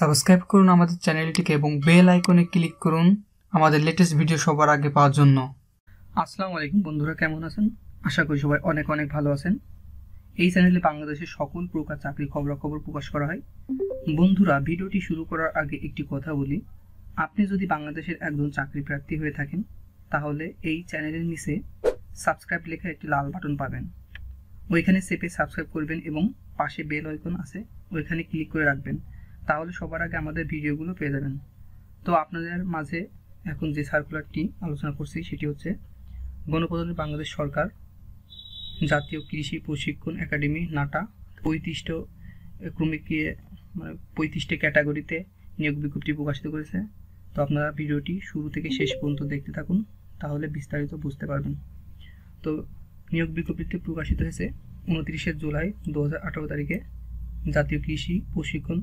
subscribe করুন আমাদের চ্যানেলটিকে এবং বেল আইকনে ক্লিক করুন আমাদের লেটেস্ট ভিডিও সবার আগে পাওয়ার জন্য আসসালামু আলাইকুম বন্ধুরা কেমন আছেন আশা করি সবাই অনেক অনেক ভালো আছেন এই চ্যানেলে বাংলাদেশের সকল প্রকার চাকরি খবরাখবর প্রকাশ করা হয় বন্ধুরা ভিডিওটি শুরু করার আগে একটি কথা বলি আপনি যদি বাংলাদেশের একজন চাকরি প্রার্থী হয়ে থাকেন তাহলে এই চ্যানেলের নিচে সাবস্ক্রাইব লেখা একটি লাল বাটন পাবেন ওইখানে সেপে সাবস্ক্রাইব করবেন এবং পাশে বেল আইকন আছে ওইখানে ক্লিক করে রাখবেন তাহলে সবার আগে আমাদের ভিডিওগুলো পেয়ে যাবেন তো আপনাদের মাঝে এখন যে সার্কুলারটি আলোচনা করছি সেটি হচ্ছে গণপ্রজাতন্ত্রী বাংলাদেশ সরকার জাতীয় কৃষি প্রশিক্ষণ একাডেমি নাটা পঁয়ত্রিশট ক্রমিক ইয়ে, মানে পঁয়ত্রিশটি ক্যাটাগরিতে নিয়োগ বিজ্ঞপ্তি প্রকাশিত করেছে তো আপনারা ভিডিওটি শুরু থেকে শেষ পর্যন্ত দেখতে থাকুন তাহলে বিস্তারিত বুঝতে পারবেন তো নিয়োগ বিজ্ঞপ্তিতে প্রকাশিত হয়েছে উনত্রিশে জুলাই দু তারিখে জাতীয় কৃষি প্রশিক্ষণ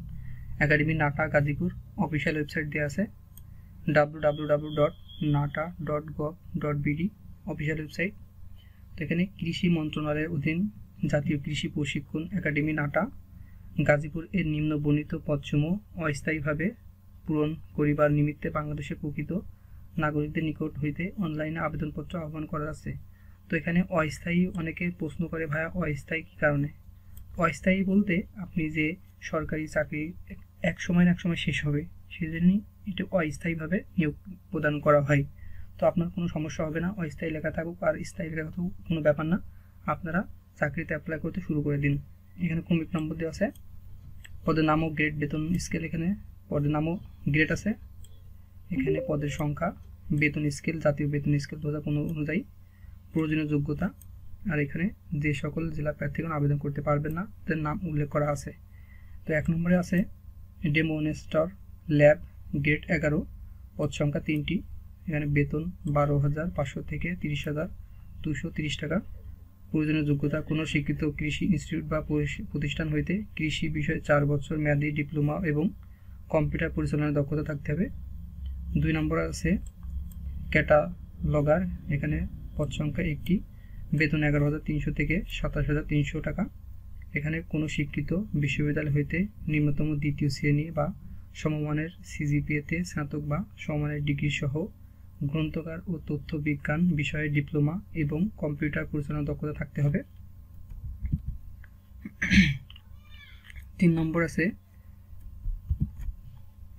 academy NATA Gazipur official website দেওয়া আছে W W W dot NATA dot gov dot BD official website তো এখানে কৃষি মন্ত্রণালয়ের অধীন জাতীয় কৃষি প্রশিক্ষণ একাডেমি নাটা গাজীপুর এর নিম্ন বর্ণিত পদসমূহ অস্থায়ীভাবে পূরণ করিবার নিমিত্তে বাংলাদেশের প্রকৃত নাগরিকদের নিকট হইতে অনলাইনে আবেদনপত্র আহ্বান করা আছে তো এখানে অস্থায়ী অনেকে প্রশ্ন করে ভাইয়া অস্থায়ী কী কারণে অস্থায়ী বলতে আপনি যে সরকারি চাকরি এক সময় এক সময় শেষ হবে সেজন্যই এটা অস্থায়ীভাবে নিয়োগ প্রদান করা হয় তো আপনার কোনো সমস্যা হবে না অস্থায়ী লেখা থাকুক আর স্থায়ী লেখা থাকুক কোনো ব্যাপার না আপনারা চাকরিতে অ্যাপ্লাই করতে শুরু করে দিন এখানে কমিক নম্বর দেওয়া আছে পদের নামও গ্রেড বেতন স্কেল এখানে পদের নামও গ্রেড আছে এখানে পদের সংখ্যা বেতন স্কেল জাতীয় বেতন স্কেল দু হাজার অনুযায়ী প্রয়োজনীয় যোগ্যতা আর এখানে যে সকল জেলা প্রার্থীগণ আবেদন করতে পারবেন না তাদের নাম উল্লেখ করা আছে তো এক নম্বরে আছে ডেমোনেস্টার ল্যাব গেট এগারো পথ সংখ্যা তিনটি এখানে বেতন বারো হাজার পাঁচশো থেকে তিরিশ হাজার দুশো তিরিশ টাকা প্রয়োজনীয় যোগ্যতা কোনো স্বীকৃত কৃষি ইনস্টিটিউট বা প্রতিষ্ঠান হইতে কৃষি বিষয়ে চার বছর মেয়াদী ডিপ্লোমা এবং কম্পিউটার পরিচালনার দক্ষতা থাকতে হবে দুই নম্বর আছে ক্যাটালগার এখানে পথ সংখ্যা একটি বেতন এগারো হাজার তিনশো থেকে সাতাশ হাজার তিনশো টাকা এখানে কোনো স্বীকৃত বিশ্ববিদ্যালয় হইতে নিম্নতম দ্বিতীয় শ্রেণী বা সমমানের সিজিপিএতে স্নাতক বা সমমানের ডিগ্রি সহ গ্রন্থকার ও তথ্য বিজ্ঞান বিষয়ে ডিপ্লোমা এবং কম্পিউটার পরিচালনা দক্ষতা থাকতে হবে তিন নম্বর আছে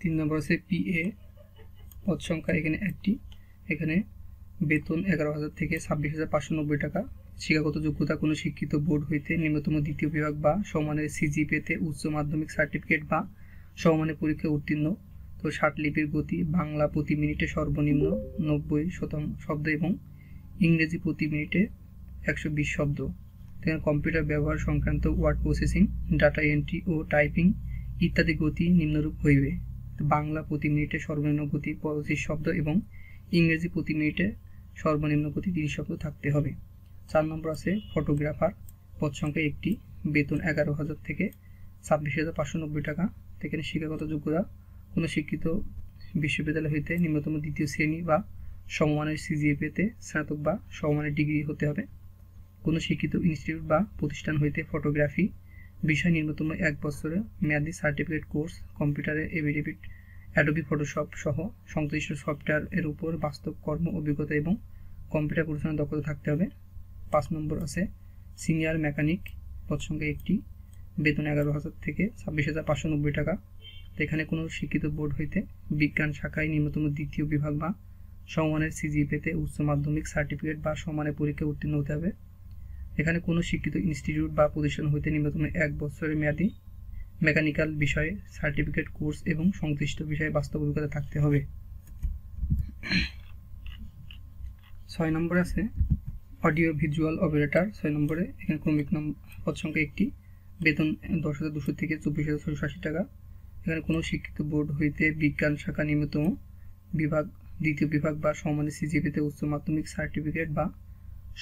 তিন নম্বর আছে পিএ পদ সংখ্যা এখানে একটি এখানে বেতন এগারো হাজার থেকে ছাব্বিশ হাজার পাঁচশো নব্বই টাকা শিক্ষাগত যোগ্যতা কোনো শিক্ষিত বোর্ড হইতে নিম্নতম দ্বিতীয় বিভাগ বা সমানের সিজিপিতে উচ্চ মাধ্যমিক সার্টিফিকেট বা সমানের পরীক্ষা উত্তীর্ণ তো লিপির গতি বাংলা প্রতি মিনিটে সর্বনিম্ন নব্বই শতাংশ শব্দ এবং ইংরেজি প্রতি মিনিটে একশো বিশ শব্দ তেমন কম্পিউটার ব্যবহার সংক্রান্ত ওয়ার্ড প্রসেসিং ডাটা এন্ট্রি ও টাইপিং ইত্যাদি গতি নিম্নরূপ হইবে বাংলা প্রতি মিনিটে সর্বনিম্ন গতি পঁচিশ শব্দ এবং ইংরেজি প্রতি মিনিটে সর্বনিম্ন গতি তিরিশ শব্দ থাকতে হবে চার নম্বর আছে ফটোগ্রাফার পদ সংখ্যা একটি বেতন এগারো হাজার থেকে ছাব্বিশ হাজার পাঁচশো নব্বই টাকা এখানে শিক্ষাগত যোগ্যতা কোনো শিক্ষিত বিশ্ববিদ্যালয় হইতে নিম্নতম দ্বিতীয় শ্রেণী বা সমমানের সিজিএপিতে স্নাতক বা সমমানের ডিগ্রি হতে হবে কোনো শিক্ষিত ইনস্টিটিউট বা প্রতিষ্ঠান হইতে ফটোগ্রাফি বিষয় নিম্নতম এক বছরের মেয়াদি সার্টিফিকেট কোর্স কম্পিউটারের এভিডেভিট অ্যাডোবি ফটোশপ সহ সংশ্লিষ্ট সফটওয়্যার এর উপর বাস্তব কর্ম অভিজ্ঞতা এবং কম্পিউটার পরিচালনার দক্ষতা থাকতে হবে পাঁচ নম্বর আছে সিনিয়র মেকানিক পদ সংখ্যা একটি বেতন এগারো হাজার থেকে ছাব্বিশ হাজার পাঁচশো নব্বই টাকা এখানে কোনো শিক্ষিত বোর্ড হইতে বিজ্ঞান শাখায় নিম্নতম দ্বিতীয় বিভাগ বা সমানের সিজি পেতে উচ্চ মাধ্যমিক সার্টিফিকেট বা সমানে পরীক্ষা উত্তীর্ণ হতে হবে এখানে কোনো শিক্ষিত ইনস্টিটিউট বা প্রতিষ্ঠান হইতে নিম্নতম এক বছরের মেয়াদী মেকানিক্যাল বিষয়ে সার্টিফিকেট কোর্স এবং সংশ্লিষ্ট বিষয়ে বাস্তব অভিজ্ঞতা থাকতে হবে ছয় নম্বর আছে অডিও ভিজুয়াল অপারেটর ছয় নম্বরে এখানে ক্রমিক নম্বর পদ সংখ্যা একটি বেতন দশ হাজার দুশো থেকে চব্বিশ হাজার ছশো আশি টাকা এখানে কোনো শিক্ষিত বোর্ড হইতে বিজ্ঞান শাখা নিম্নতম বিভাগ দ্বিতীয় বিভাগ বা সমমানের সিজিপিতে উচ্চ মাধ্যমিক সার্টিফিকেট বা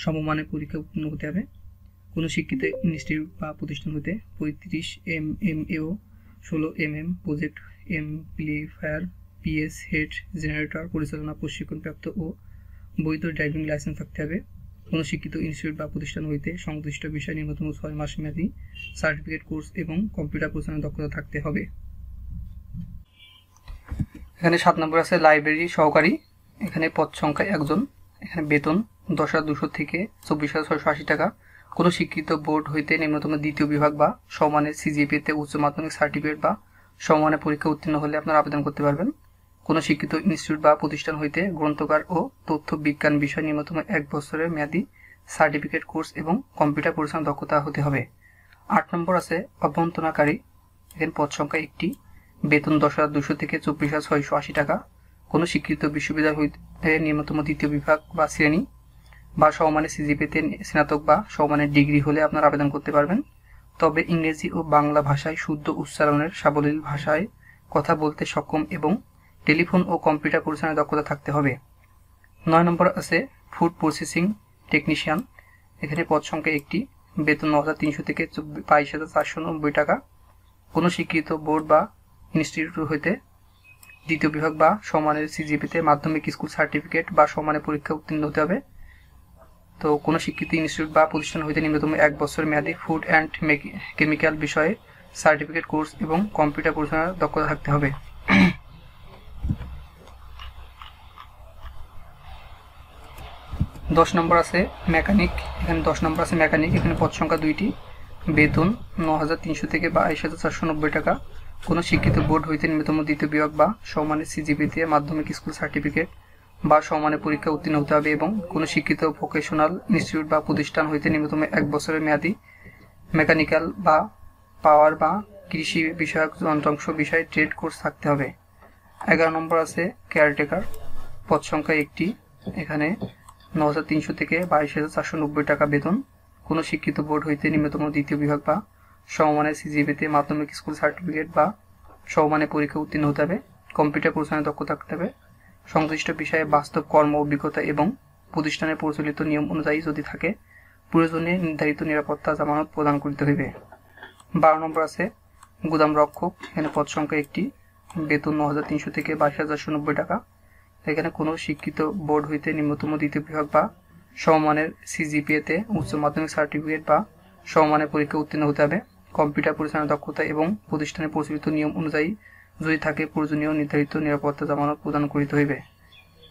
সমমানের পরীক্ষা উত্তীর্ণ হতে হবে কোনো শিক্ষিত ইনস্টিটিউট বা প্রতিষ্ঠান হইতে পঁয়ত্রিশ এম এম এও ষোলো M M project amplifier P S head generator পরিচালনা প্রশিক্ষণপ্রাপ্ত ও বৈধ ড্রাইভিং লাইসেন্স থাকতে হবে কোন শিক্ষিত ইনস্টিটিউট বা প্রতিষ্ঠান হইতে সংশ্লিষ্ট বিষয়ে ন্যূনতম ছয় মাস মেয়াদী সার্টিফিকেট কোর্স এবং কম্পিউটার প্রশ্নে দক্ষতা থাকতে হবে এখানে সাত নম্বর আছে লাইব্রেরি সহকারী এখানে পদ সংখ্যা একজন এখানে বেতন দশ হাজার দুশো থেকে চব্বিশ হাজার ছয়শো আশি টাকা কোনো শিক্ষিত বোর্ড হইতে নিম্নতম দ্বিতীয় বিভাগ বা সমানের সিজিপিতে উচ্চ মাধ্যমিক সার্টিফিকেট বা সমানের পরীক্ষা উত্তীর্ণ হলে আপনারা আবেদন করতে পারবেন কোনো শিক্ষিত ইনস্টিটিউট বা প্রতিষ্ঠান হইতে গ্রন্থকার ও তথ্য বিজ্ঞান বিষয় ন্যূনতম এক বছরের মেয়াদি সার্টিফিকেট কোর্স এবং কম্পিউটার পরিচালনা দক্ষতা হতে হবে আট নম্বর আছে অভ্যন্তরণাকারী এখানে পদ সংখ্যা একটি বেতন দশ হাজার দুশো থেকে চব্বিশ হাজার ছয়শো আশি টাকা কোনো শিক্ষিত বিশ্ববিদ্যালয় হইতে নিম্নতম দ্বিতীয় বিভাগ বা শ্রেণী বা সমমানের সিজিপিতে স্নাতক বা সমানের ডিগ্রি হলে আপনারা আবেদন করতে পারবেন তবে ইংরেজি ও বাংলা ভাষায় শুদ্ধ উচ্চারণের সাবলীল ভাষায় কথা বলতে সক্ষম এবং টেলিফোন ও কম্পিউটার পরিচালনার দক্ষতা থাকতে হবে নয় নম্বর আছে ফুড প্রসেসিং টেকনিশিয়ান এখানে পদ সংখ্যা একটি বেতন ন হাজার তিনশো থেকে বাইশ হাজার চারশো নব্বই টাকা কোনো স্বীকৃত বোর্ড বা ইনস্টিটিউট হইতে দ্বিতীয় বিভাগ বা সমানের সিজিপিতে মাধ্যমিক স্কুল সার্টিফিকেট বা সমানের পরীক্ষা উত্তীর্ণ হতে হবে তো কোনো স্বীকৃত ইনস্টিটিউট বা প্রতিষ্ঠান হইতে নিম্নতম এক বছর মেয়াদী ফুড অ্যান্ড কেমিক্যাল বিষয়ে সার্টিফিকেট কোর্স এবং কম্পিউটার পরিচালনার দক্ষতা থাকতে হবে দশ নম্বর আছে মেকানিক এখানে দশ নম্বর আছে মেকানিক এখানে পদ সংখ্যা দুইটি বেতন ন হাজার তিনশো থেকে বাইশ হাজার চারশো নব্বই টাকা কোনো শিক্ষিত বোর্ড হইতে ন্যূনতম দ্বিতীয় বিভাগ বা সমানের সিজিপিতে মাধ্যমিক স্কুল সার্টিফিকেট বা সমানে পরীক্ষা উত্তীর্ণ হতে হবে এবং কোনো শিক্ষিত ভোকেশনাল ইনস্টিটিউট বা প্রতিষ্ঠান হইতে ন্যূনতম এক বছরের মেয়াদি মেকানিক্যাল বা পাওয়ার বা কৃষি বিষয়ক যন্ত্রাংশ বিষয়ে ট্রেড কোর্স থাকতে হবে এগারো নম্বর আছে কেয়ারটেকার পদ সংখ্যা একটি এখানে ন হাজার তিনশো থেকে বাইশ হাজার চারশো নব্বই টাকা বেতন কোনো শিক্ষিত বোর্ড হইতে নিম্নতম দ্বিতীয় বিভাগ বা সমমানের সিজিবিতে মাধ্যমিক স্কুল সার্টিফিকেট বা সমমানের পরীক্ষা উত্তীর্ণ হতে হবে কম্পিউটার প্রচারণে দক্ষ থাকতে হবে সংশ্লিষ্ট বিষয়ে বাস্তব কর্ম অভিজ্ঞতা এবং প্রতিষ্ঠানের প্রচলিত নিয়ম অনুযায়ী যদি থাকে প্রয়োজনে নির্ধারিত নিরাপত্তা জামানত প্রদান করিতে হইবে বারো নম্বর আছে গুদাম রক্ষক এখানে পদ সংখ্যা একটি বেতন ন হাজার তিনশো থেকে বাইশ হাজার নব্বই টাকা এখানে কোনো শিক্ষিত বোর্ড হইতে নিম্নতম দ্বিতীয় বিভাগ বা সমমানের সিজিপিএতে উচ্চ মাধ্যমিক সার্টিফিকেট বা সমমানের পরীক্ষা উত্তীর্ণ হতে হবে কম্পিউটার পরিচালনা দক্ষতা এবং প্রতিষ্ঠানের প্রচলিত নিয়ম অনুযায়ী যদি থাকে প্রয়োজনীয় নির্ধারিত নিরাপত্তা জামানত প্রদান করিতে হইবে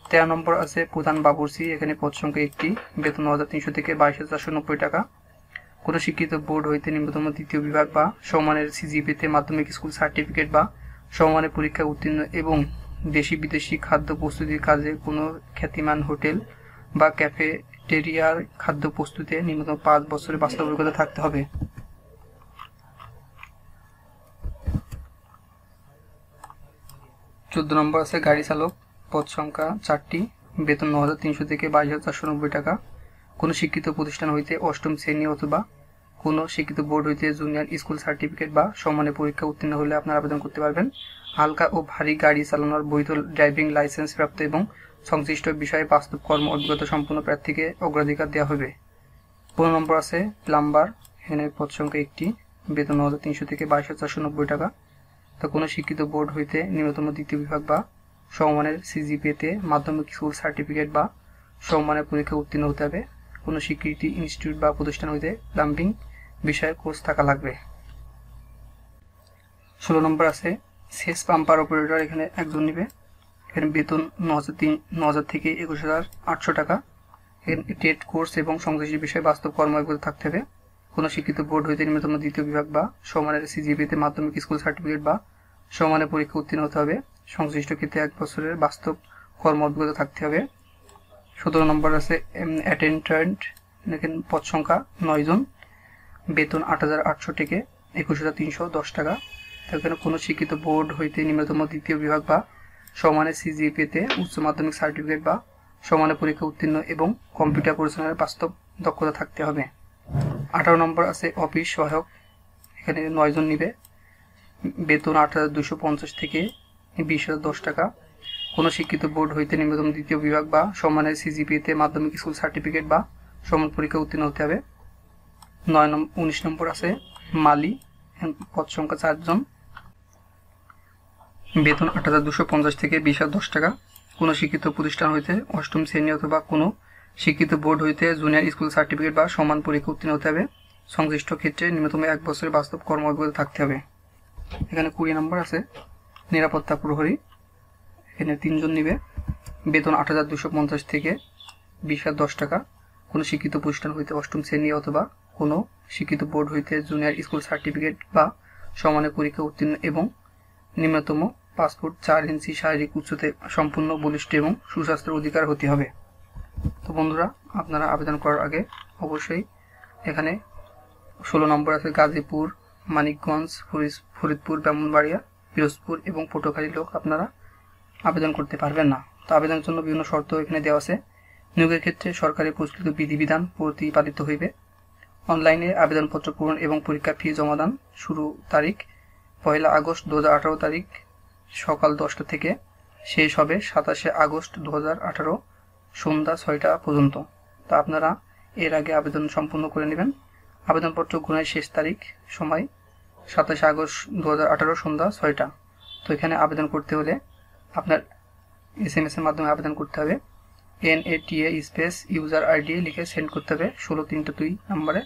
তেরো নম্বর আছে প্রধান বাবুর্সি এখানে পদ সংখ্যা একটি বেতন নয় হাজার তিনশো থেকে বাইশ হাজার চারশো নব্বই টাকা কোনো শিক্ষিত বোর্ড হইতে নিম্নতম দ্বিতীয় বিভাগ বা সমমানের তে মাধ্যমিক স্কুল সার্টিফিকেট বা সমমানের পরীক্ষা উত্তীর্ণ এবং দেশি বিদেশি খাদ্য প্রস্তুতির কাজে কোনো খ্যাতিমান হোটেল বা ক্যাফেটেরিয়ার খাদ্য প্রস্তুতে নিম্নতম পাঁচ বছরের বাস্তব অভিজ্ঞতা থাকতে হবে চোদ্দ নম্বর আছে গাড়ি চালক পদ সংখ্যা চারটি বেতন ন হাজার তিনশো থেকে বাইশ হাজার চারশো নব্বই টাকা কোনো শিক্ষিত প্রতিষ্ঠান হইতে অষ্টম শ্রেণী অথবা কোনো শিক্ষিত বোর্ড হইতে জুনিয়র স্কুল সার্টিফিকেট বা সম্মানের পরীক্ষা উত্তীর্ণ হলে আপনার আবেদন করতে পারবেন হালকা ও ভারী গাড়ি চালানোর বৈধ ড্রাইভিং লাইসেন্স প্রাপ্ত এবং সংশ্লিষ্ট বিষয়ে বাস্তব কর্ম অভিজ্ঞতা সম্পন্ন প্রার্থীকে অগ্রাধিকার দেওয়া হবে পনেরো নম্বর আছে প্লাম্বার এখানে পদ সংখ্যা একটি বেতন ন হাজার তিনশো থেকে বাইশ হাজার চারশো নব্বই টাকা তা কোনো শিক্ষিত বোর্ড হইতে ন্যূনতম দ্বিতীয় বিভাগ বা সমমানের সিজিপিএতে মাধ্যমিক স্কুল সার্টিফিকেট বা সমমানের পরীক্ষা উত্তীর্ণ হতে হবে কোনো স্বীকৃতি ইনস্টিটিউট বা প্রতিষ্ঠান হইতে প্লাম্বিং বিষয়ে কোর্স থাকা লাগবে ষোলো নম্বর আছে শেষ পাম্পার অপারেটর এখানে একজন নেবে এখানে বেতন ন হাজার তিন ন হাজার থেকে একুশ হাজার আটশো টাকা এখানে টেট কোর্স এবং সংশ্লিষ্ট বিষয়ে বাস্তব কর্মযোগ্য থাকতে হবে কোনো শিক্ষিত বোর্ড হইতে নিম্নতম দ্বিতীয় বিভাগ বা সমানের সিজিপিতে মাধ্যমিক স্কুল সার্টিফিকেট বা সমানের পরীক্ষা উত্তীর্ণ হতে হবে সংশ্লিষ্ট ক্ষেত্রে এক বছরের বাস্তব কর্ম অভিজ্ঞতা থাকতে হবে সতেরো নম্বর আছে অ্যাটেন্ডেন্ট এখানে পদ সংখ্যা নয়জন বেতন আট হাজার আটশো থেকে একুশ হাজার তিনশো দশ টাকা এখানে কোনো শিক্ষিত বোর্ড হইতে নিম্নতম দ্বিতীয় বিভাগ বা সমানে সিজিপিতে e উচ্চ মাধ্যমিক সার্টিফিকেট বা সমানে পরীক্ষা উত্তীর্ণ এবং কম্পিউটার পরিচালনার বাস্তব দক্ষতা থাকতে হবে আঠারো নম্বর আছে অফিস সহায়ক এখানে নয়জন নিবে বেতন আট হাজার দুশো পঞ্চাশ থেকে বিশ হাজার দশ টাকা কোনো শিক্ষিত বোর্ড হইতে নিম্নতম দ্বিতীয় বিভাগ বা সমানের সিজিপিতে e মাধ্যমিক স্কুল সার্টিফিকেট বা সমান পরীক্ষা উত্তীর্ণ হতে হবে নয় নম্বর উনিশ নম্বর আছে মালি পদ সংখ্যা চারজন বেতন আট হাজার দুশো পঞ্চাশ থেকে বিশ হাজার দশ টাকা কোনো শিক্ষিত প্রতিষ্ঠান হইতে অষ্টম শ্রেণী অথবা কোনো শিক্ষিত বোর্ড হইতে জুনিয়র স্কুল সার্টিফিকেট বা সমান পরীক্ষা উত্তীর্ণ হতে হবে সংশ্লিষ্ট ক্ষেত্রে ন্যূনতম এক বছরের বাস্তব কর্ম থাকতে হবে এখানে কুড়ি নম্বর আছে নিরাপত্তা প্রহরী এখানে তিনজন নিবে বেতন আট হাজার দুশো পঞ্চাশ থেকে বিশ হাজার দশ টাকা কোনো শিক্ষিত প্রতিষ্ঠান হইতে অষ্টম শ্রেণী অথবা কোনো শিক্ষিত বোর্ড হইতে জুনিয়র স্কুল সার্টিফিকেট বা সমানের পরীক্ষা উত্তীর্ণ এবং নিম্নতম পাসপোর্ট চার ইঞ্চি শারীরিক উচ্চতায় সম্পূর্ণ বলিষ্ঠ এবং সুস্বাস্থ্যের অধিকার হতে হবে তো বন্ধুরা আপনারা আবেদন করার আগে অবশ্যই এখানে ষোলো নম্বর আছে গাজীপুর মানিকগঞ্জ ফরিদপুর ব্রাহ্মণবাড়িয়া পিরোজপুর এবং পটুখালী লোক আপনারা আবেদন করতে পারবেন না তো আবেদনের জন্য বিভিন্ন শর্ত এখানে দেওয়া আছে নিয়োগের ক্ষেত্রে সরকারের প্রচলিত বিধিবিধান প্রতিপালিত হইবে অনলাইনে আবেদনপত্র পূরণ এবং পরীক্ষা ফি জমা দান শুরু তারিখ পয়লা আগস্ট দু তারিখ সকাল দশটা থেকে শেষ হবে সাতাশে আগস্ট দু হাজার সন্ধ্যা ছয়টা পর্যন্ত তা আপনারা এর আগে আবেদন সম্পূর্ণ করে নেবেন আবেদনপত্র গুণের শেষ তারিখ সময় সাতাশে আগস্ট দু হাজার সন্ধ্যা ছয়টা তো এখানে আবেদন করতে হলে আপনার এস এম এস এর মাধ্যমে আবেদন করতে হবে N A space user ID লিখে সেন্ড করতে হবে ষোলো তিনটা দুই নাম্বারে